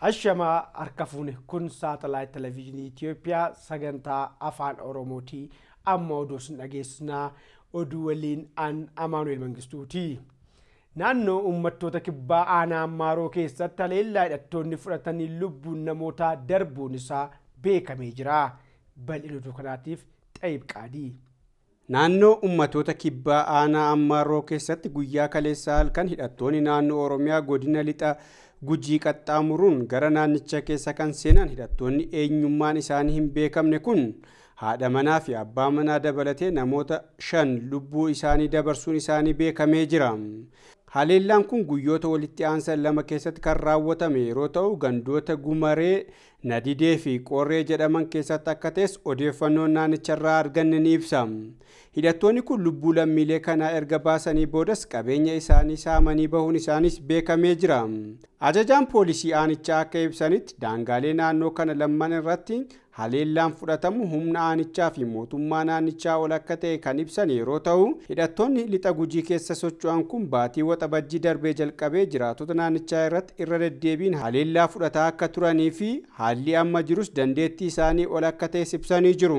Ashamaa harka fuune kun saatalaayit televezyiinii Itiyoophiyaa sagantaa afaan Oromooti. Amma oduu dhageessinaa oduu waliin aan Amaanu'eel Mangistuuti. Naannoo uummattoota kibbaa aanaa maaroo keessatti haleellaa hidhattoonni fudhatanii lubbuun namootaa darbuun isaa beekamee jira. Bal'ina oduu kanaatiif xayyib qaadi. Naannoo uummattoota kibbaa aanaa Ammaaroo keessatti guyyaa kaleessaa halkan hidhattoonni naannoo Oromiyaa godina lixa gujii qaxxaamuruun gara naannicha keessa kan seenan hidhattoonni eenyummaan isaanii hin beekamne kun haadha manaa fi abbaa manaa dabalatee namoota shan lubbuu isaanii dabarsuun isaanii beekamee jira. Haleellaan kun guyyoota walitti aansan lama keessatti kan raawwatame yeroo ta'u gandoota gumaree nadidee fi qorree jedhaman keessatti akka ta'es odeeffannoon naannicharraa arganne ni ibsa. Hidhattoonni kun lubbuu lammiilee kanaa erga baasanii boodas qabeenya isaanii saamanii bahuun isaanis beekamee jira. Ajajaan poolisii aanichaa akka ibsanitti daangaalee naannoo kana lamman irratti haleellaan fudhatamu humna aanichaa fi mootummaa aanichaa ol akka ta'e kan ibsan yeroo ta'u hidhattoonni lixa gujii keessa socho'an kun baatii waxa bajjii darbee jalqabee jiraatota naanichaa irratti irra deddeebiin haleellaa fudhataa akka turanii fi haalli amma jirus dandeettii isaanii ol akka ta'es ibsanii jiru.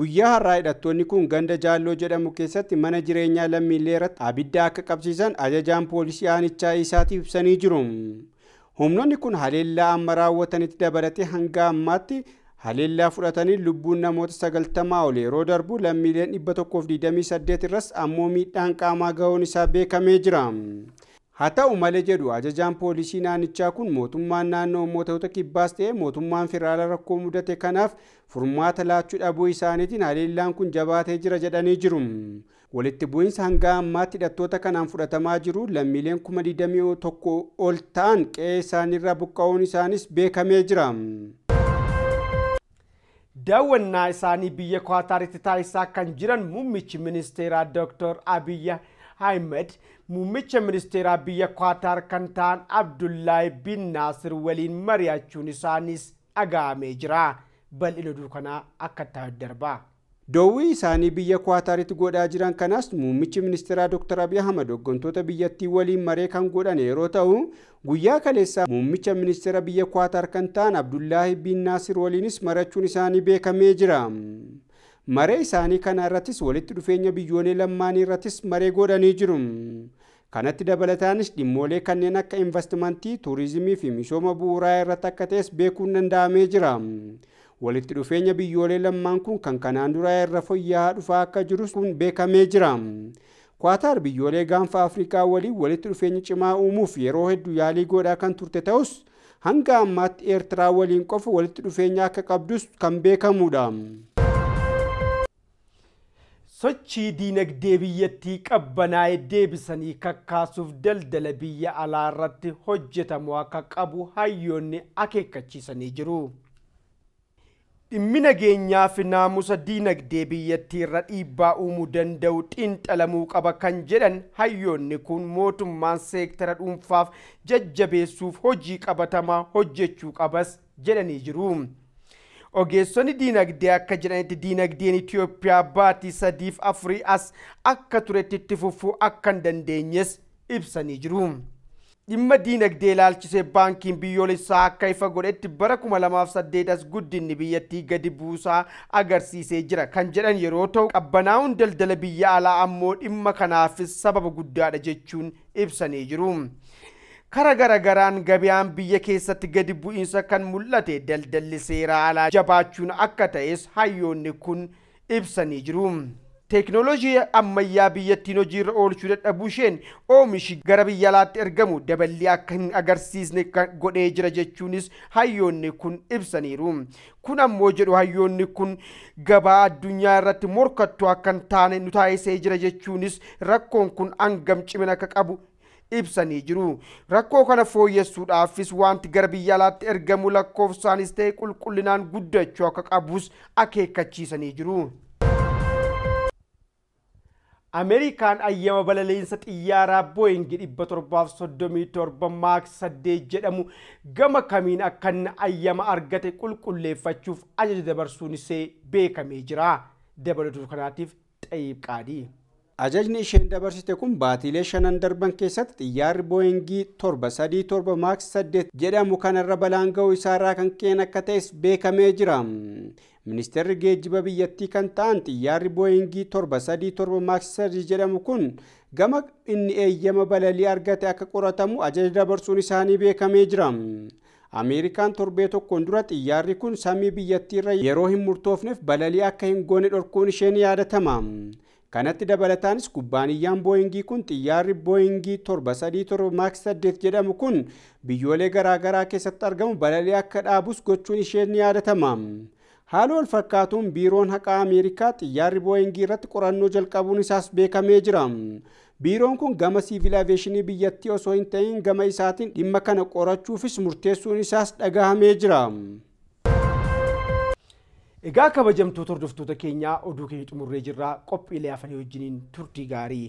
Guyyaa har'aa hidhattoonni kun ganda jaalloo jedhamu keessatti mana jireenyaa lammiilee irratti abiddaa akka qabsiisan ajajaan poolisii aanichaa isaati ibsanii jiru. Humnoonni kun haleellaa amma raawwatanitti dabalatee hanga ammaatti haleellaa fudhatanii lubbuun namoota sagaltamaa ol yeroo darbu lammiileen 128 irras ammoo miidhaan qaamaa ga'uun isaa beekamee jira. Haa ta'u malee jedhu ajajaan poolisii naanichaa kun mootummaan naannoo uummattoota kibbaas ta'e mootummaan federaala rakkoo mudate kanaaf furmaata laachuu dhabuu isaaniitiin haleellaan kun jabaatee jira jedhanii jiru. Walitti bu'iinsa hanga ammaatti hidhattoota kanaan fudhatamaa jiru lammiileen kuma 21 ol ta'an qe'ee isaaniirra buqqa'uun isaanis beekamee jira. daawwannaa isaanii biyya kwaataaritti taasisaa kan jiran muummichi ministeeraa dooktar abiyya ahmed muummicha ministeeraa biyya kwaataar kan ta'an abdullaahi bin naasir waliin mari'achuun isaaniis dhaga'amee jira bal'ina duukanaa akka ta'u darbaa. Doowwii isaanii biyya Kuwaataaritti godhaa jiran kanas muummichi ministeeraa doctor Abiy Ahmad hooggantoota biyyattii waliin maree kan godhan yeroo ta'u, guyyaa kaleessaa muummicha ministeera biyya Kuwaataar kan ta'an Abdullaahi bin Naasir waliinis marachuun isaanii beekamee jira. Maree isaanii kana irrattis walitti dhufeenya biyyoolee lammaanii irrattis maree godhanii jiru. Kanatti dabalataanis dhimmoolee kanneen akka investimentii, tuurizimii fi misooma bu'uuraa irratti akka ta'es beekuun danda'amee jira. walitti dhufeenya biyyoolee lammaan kun kan kanaan duraa irra fooyya'aa dhufaa akka jirus kun beekamee jira. Kwaataar biyyoolee gaanfa afriikaa waliin walitti dhufeenya cimaa uumuuf yeroo hedduu yaalii godhaa kan turte ta'us hanga ammaatti Eertiraa waliin qofa walitti dhufeenya akka qabdus kan beekamudha. sochii diinagdee biyyattii qabbanaa'ee deebisanii kakkaasuuf daldala biyya alaa irratti hojjetamu akka qabu hayyoonni akeekkachiisanii jiru. dhimmi nageenyaafi naamusa diinagdee biyyattii irra dhiibbaa uumuu danda'u xiinxalamuu qaba kan jedhan hayyoonni kun mootummaan seektara dhuunfaaf jajjabeessuuf hojii qabatamaa hojjechuu qabas jedhanii jiru. ogeessonni diinagdee akka jedhanitti diinagdeen itiyoophiyaa baatii sadiif afurii as akka turetti itti fufuu akka hin dandeenyes ibsanii jiru. dhimma diinagdee ilaalchisee baankiin biyyoolessaa akka ifa godhetti bara as guddinni biyyattii gadi buusaa agarsiisee jira kan jedhan yeroo ta'u qabbanaa'uun daldala biyya alaa ammoo dhimma kanaafis sababa guddaadha jechuun ibsanii jiru. kara garaan gabiyaan biyya keessatti gadi bu'iinsa kan mul'ate daldalli seeraa alaa jabaachuun akka ta'es hayyoonni kun ibsanii jiru. teeknooloojii ammayyaa biyyattiin hojiirra oolchuu dadhabuu isheen oomishi gara biyya alaatti ergamu daballi akka hin agarsiisne godhee jira jechuunis hayyoonni kun ibsaniiru kun ammoo jedhu hayyoonni kun gabaa addunyaa irratti morkattuu akka hin taane nu taasisee jira jechuunis rakkoon kun angam cimina akka qabu ibsanii jiru rakkoo kana fooyyessuudhaafis wanti gara biyyaalaatti ergamu lakkoofsaanis ta'e qulqullinaan guddachuu akka qabus akeekkachiisanii jiru. ameerikaan ayyama balaleensa xiyyaaraa booyingii dhibba torbaaf soddomii torba saddeet jedhamu gama kamiin akkan ayyama argate qulqulleeffachuuf ajaja dabarsuun isee beekamee jira dabalatu kanaatiif xayiib ajajni isheen dabarsite kun baatiilee shanan darban keessatti xiyyaarri booyingii torba sadii torba maaks saddeet jedhamu kanarra balaan ga'uu isaarraa kan keen akka ta'es beekamee jira ministeerri geejjiba biyyattii kan ta'an xiyyaarri booyingii torba sadii torba maaksisarri jedhamu kun gama inni eeyyama balalii argate akka qoratamu ajaja dabarsuun isaanii beekamee jira. Ameerikaan torbee tokkoon dura xiyyaarri kun samii biyyattii irra yeroo hin murtoofneef balalii akka hin goone dhorkuun isheen yaadatama. Kanatti dabalataanis kubbaaniyyaan booyingii kun xiyyaarri booyingii torba sadii torba maaks jedhamu kun biyyoolee garaagaraa keessatti argamu balalii akka dhaabus gochuun isheen yaadatama. haala wal fakkaatuun biiroon haqaa ameerikaa xiyyaarri booyingii irratti qorannoo jalqabuun isaas beekamee jira biiroon kun gama siivil aveeshinii biyyattii osoo hin ta'in gama isaatiin dhimma kana qorachuufis murteessuun isaas dhagahamee jira. egaa kabajamtoota hordoftoota keenyaa oduu keenya xumurree jirraa qophiilee hafanii wajjiniin turtii gaarii.